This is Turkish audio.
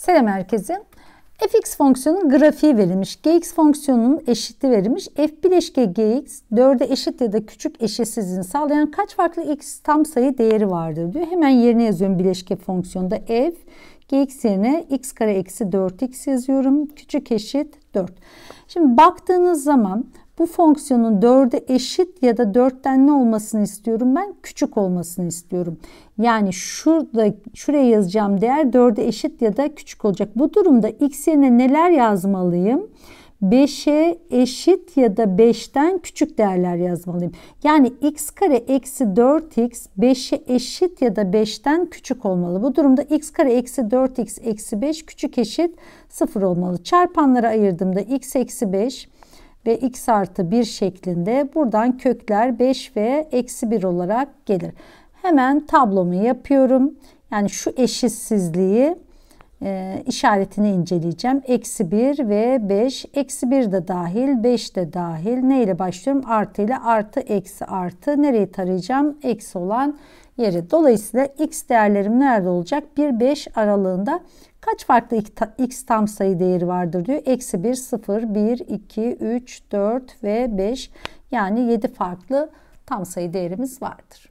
Sele merkezi fx fonksiyonun grafiği verilmiş. gx fonksiyonunun eşiti verilmiş. f bileşke gx 4'e eşit ya da küçük eşitsizliğini sağlayan kaç farklı x tam sayı değeri vardır diyor. Hemen yerine yazıyorum bileşke fonksiyonda f gx yerine x kare eksi 4x yazıyorum. Küçük eşit 4. Şimdi baktığınız zaman bu fonksiyonun 4'e eşit ya da 4'ten ne olmasını istiyorum ben? Küçük olmasını istiyorum. Yani şurada şuraya yazacağım değer 4'e eşit ya da küçük olacak. Bu durumda x yerine neler yazmalıyım? 5'e eşit ya da 5'ten küçük değerler yazmalıyım. Yani x kare eksi 4x 5'e eşit ya da 5'ten küçük olmalı. Bu durumda x kare eksi 4x eksi 5 küçük eşit 0 olmalı. Çarpanlara ayırdığımda x eksi 5 ve x artı 1 şeklinde buradan kökler 5 ve eksi 1 olarak gelir. Hemen tablomu yapıyorum. Yani şu eşitsizliği e, işaretini inceleyeceğim. Eksi 1 ve 5. Eksi 1 de dahil, 5 de dahil. Ne ile başlıyorum? Artı ile artı, eksi, artı. Nereyi tarayacağım? Eksi olan yeri. Dolayısıyla x değerlerim nerede olacak? 1-5 aralığında kaç farklı x tam sayı değeri vardır diyor. Eksi 1, 0, 1, 2, 3, 4 ve 5 yani 7 farklı tam sayı değerimiz vardır.